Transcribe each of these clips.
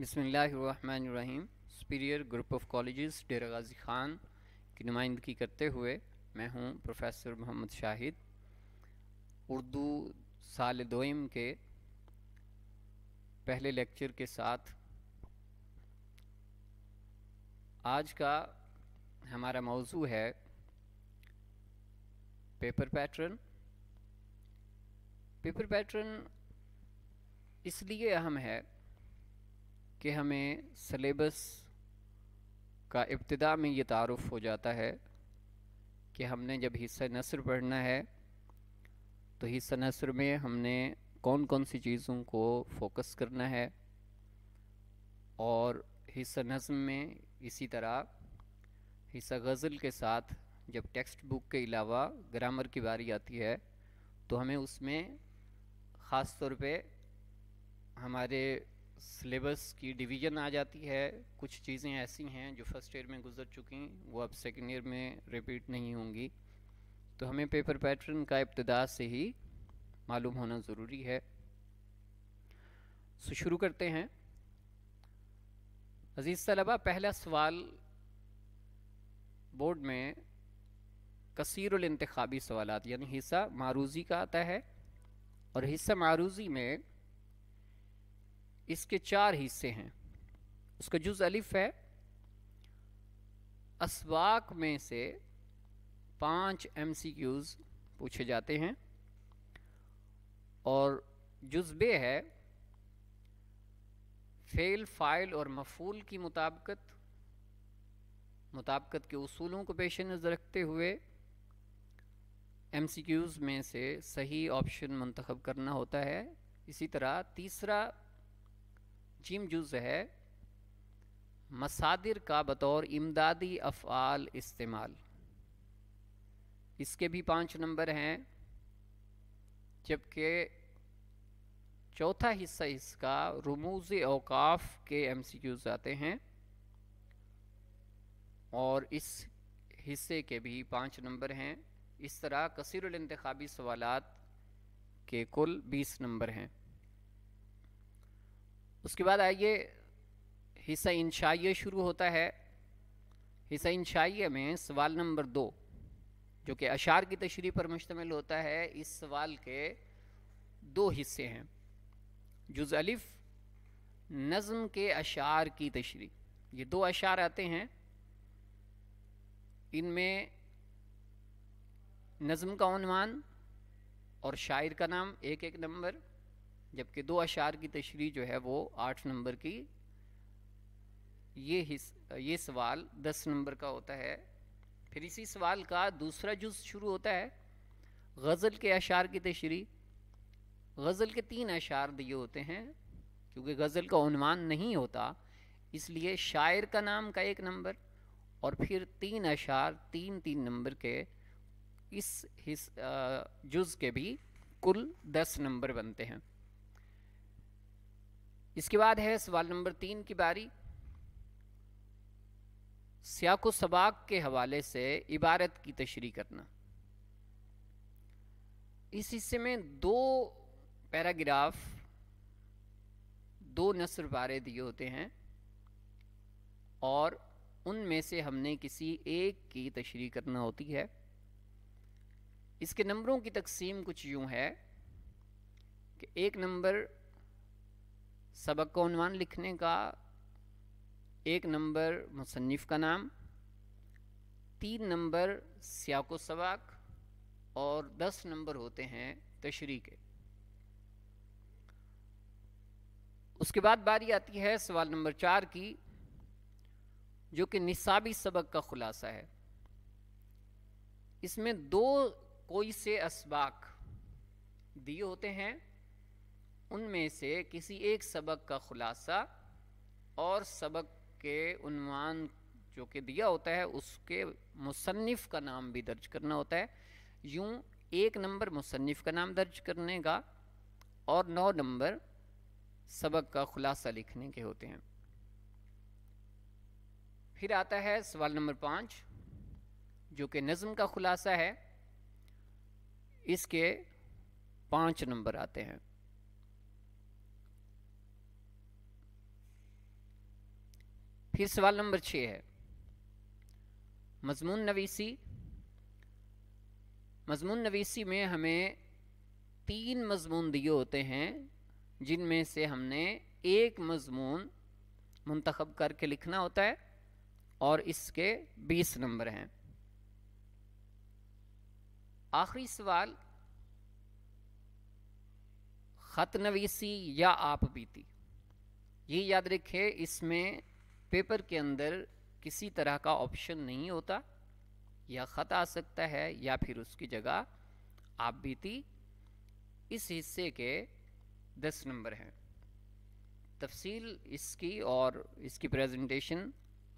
बिसमीम superior group of colleges Dera Ghazi Khan की नुमाइंदगी करते हुए मैं हूं प्रोफेसर मोहम्मद शाहिद उर्दू साल दोम के पहले लेक्चर के साथ आज का हमारा मौजू है पेपर पैटर्न पेपर पैटर्न इसलिए अहम है कि हमें सलेबस का इब्तदा में ये तारफ़ हो जाता है कि हमने जब हिस्सा नसर पढ़ना है तो हिस्सा नसर में हमने कौन कौन सी चीज़ों को फोकस करना है और हिस्सा नज़म में इसी तरह हिस्सा गज़ल के साथ जब टेक्स्ट बुक के अलावा ग्रामर की बारी आती है तो हमें उसमें ख़ास तौर पे हमारे सिलेबस की डिवीजन आ जाती है कुछ चीज़ें ऐसी हैं जो फर्स्ट ईयर में गुजर चुकी वो अब सेकेंड ईयर में रिपीट नहीं होंगी तो हमें पेपर पैटर्न का इब्तदा से ही मालूम होना ज़रूरी है सो शुरू करते हैं अज़ीज़ तलबा पहला सवाल बोर्ड में कसीरुल सवाल यानी हिस्सा मारूजी का आता है और हिस्सा मारूजी में इसके चार हिस्से हैं उसका जुज अलिफ है असवाक में से पांच एम सी क्यूज़ पूछे जाते हैं और जुज्बे है फेल फाइल और मफूल की मुताबकत मुताबकत के असूलों को पेश नज़र रखते हुए एम सी क्यूज़ में से सही ऑप्शन मंतखब करना होता है इसी तरह तीसरा पश्चिम जुज़ है मसादिर का बतौर इमदादी अफ़ाल इस्तेमाल इसके भी पाँच नंबर हैं जबकि चौथा हिस्सा इसका रमूज अवकाफ के एम सी क्यूज़ आते हैं और इस हिस्से के भी पाँच नंबर हैं इस तरह कसरतबी सवालत के कुल बीस नंबर हैं उसके बाद आइए हिस्सा इंशाइय शुरू होता है हिस्सा इंशाइय में सवाल नंबर दो जो कि अशार की तशरी पर मुश्तम होता है इस सवाल के दो हिस्से हैं जुज अलिफ नज़म के अशार की तशरी ये दो अशार आते हैं इनमें नज़म का उनवान और शायर का नाम एक एक नंबर जबकि दो अशार की तशरी जो है वो आठ नंबर की ये हिस ये सवाल दस नंबर का होता है फिर इसी सवाल का दूसरा जुज शुरू होता है गज़ल के अशार की तशरी गज़ल के तीन अशार दिए होते हैं क्योंकि गज़ल का उनवान नहीं होता इसलिए शायर का नाम का एक नंबर और फिर तीन अशार तीन तीन नंबर के इस हिस जुज़ के भी कुल दस नंबर बनते हैं इसके बाद है सवाल नंबर तीन की बारी सियाको सबाक के हवाले से इबारत की तशरी करना इस हिस्से में दो पैराग्राफ दो नसर बारे दिए होते हैं और उनमें से हमने किसी एक की तशरी करना होती है इसके नंबरों की तकसीम कुछ यूं है कि एक नंबर सबक का उनवान लिखने का एक नंबर मुसनफ़ का नाम तीन नंबर सियाको सबाक और दस नंबर होते हैं तशरी के उसके बाद बारी आती है सवाल नंबर चार की जो कि निसाबी सबक का ख़ुलासा है इसमें दो कोई से इसबाक दिए होते हैं उनमें से किसी एक सबक का ख़ुलासा और सबक के उनवान जो कि दिया होता है उसके मुसन्फ़ का नाम भी दर्ज करना होता है यूँ एक नंबर मुसनफ़ का नाम दर्ज करने का और नौ नंबर सबक का ख़ुलासा लिखने के होते हैं फिर आता है सवाल नंबर पाँच जो कि नज़म का ख़ुलासा है इसके पाँच नंबर आते हैं फिर सवाल नंबर छः है मजमून नवीसी मजमून नवीसी में हमें तीन मजमून दिए होते हैं जिनमें से हमने एक मजमून मंतखब करके लिखना होता है और इसके बीस नंबर हैं आखिरी सवाल ख़त नवीसी या आप बीती ये याद रखें इसमें पेपर के अंदर किसी तरह का ऑप्शन नहीं होता या ख़त आ सकता है या फिर उसकी जगह आप बीती इस हिस्से के दस नंबर हैं तफसील इसकी और इसकी प्रेजेंटेशन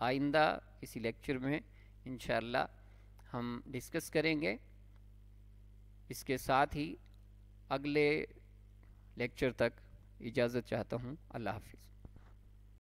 आइंदा इसी लेक्चर में इन हम डिस्कस करेंगे इसके साथ ही अगले लेक्चर तक इजाज़त चाहता हूँ अल्लाह हाफिज़